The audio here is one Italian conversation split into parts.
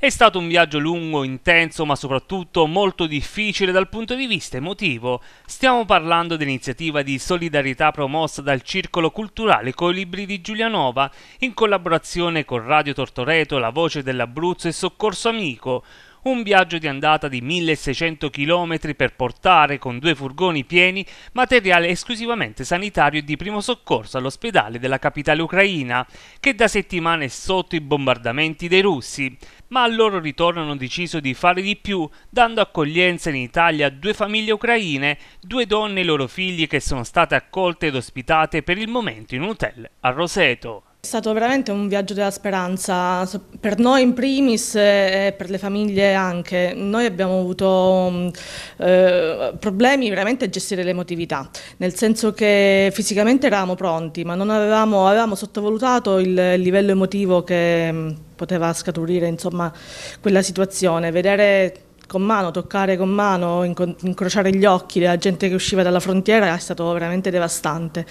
È stato un viaggio lungo, intenso, ma soprattutto molto difficile dal punto di vista emotivo. Stiamo parlando dell'iniziativa di solidarietà promossa dal Circolo Culturale coi Libri di Giulianova, in collaborazione con Radio Tortoreto, La Voce dell'Abruzzo e Soccorso Amico, un viaggio di andata di 1600 km per portare con due furgoni pieni materiale esclusivamente sanitario e di primo soccorso all'ospedale della capitale ucraina, che da settimane è sotto i bombardamenti dei russi. Ma al loro ritorno hanno deciso di fare di più, dando accoglienza in Italia a due famiglie ucraine, due donne e i loro figli che sono state accolte ed ospitate per il momento in un hotel a Roseto. È stato veramente un viaggio della speranza, per noi in primis e per le famiglie anche. Noi abbiamo avuto mm, eh, problemi veramente a gestire l'emotività, nel senso che fisicamente eravamo pronti, ma avevamo, avevamo sottovalutato il livello emotivo che mm, poteva scaturire insomma, quella situazione. Vedere con mano, toccare con mano, incrociare gli occhi della gente che usciva dalla frontiera è stato veramente devastante.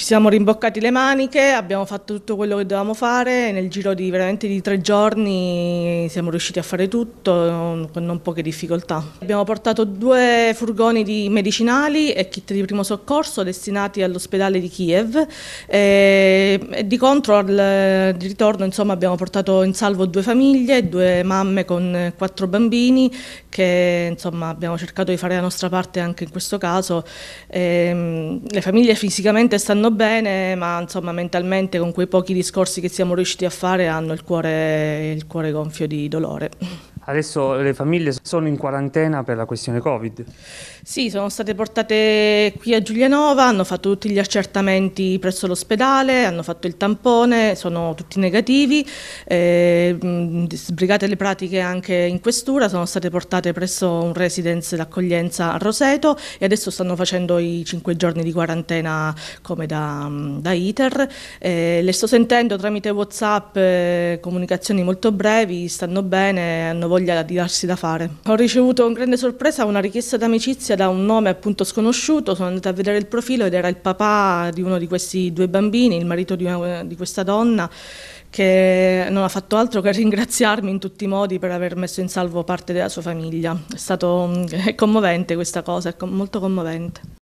Ci siamo rimboccati le maniche, abbiamo fatto tutto quello che dovevamo fare, e nel giro di veramente di tre giorni siamo riusciti a fare tutto con non poche difficoltà. Abbiamo portato due furgoni di medicinali e kit di primo soccorso destinati all'ospedale di Kiev e di contro al, di ritorno insomma, abbiamo portato in salvo due famiglie, due mamme con quattro bambini che insomma, abbiamo cercato di fare la nostra parte anche in questo caso. E, ehm, le famiglie fisicamente stanno stanno bene, ma insomma mentalmente con quei pochi discorsi che siamo riusciti a fare hanno il cuore, il cuore gonfio di dolore. Adesso le famiglie sono in quarantena per la questione Covid? Sì, sono state portate qui a Giulianova, hanno fatto tutti gli accertamenti presso l'ospedale, hanno fatto il tampone, sono tutti negativi, eh, sbrigate le pratiche anche in questura, sono state portate presso un residence d'accoglienza a Roseto e adesso stanno facendo i cinque giorni di quarantena come da, da ITER. Eh, le sto sentendo tramite Whatsapp eh, comunicazioni molto brevi, stanno bene, hanno voglia di darsi da fare. Ho ricevuto con grande sorpresa una richiesta d'amicizia da un nome appunto sconosciuto, sono andata a vedere il profilo ed era il papà di uno di questi due bambini, il marito di, una, di questa donna che non ha fatto altro che ringraziarmi in tutti i modi per aver messo in salvo parte della sua famiglia. È stato mm, è commovente questa cosa, è molto commovente.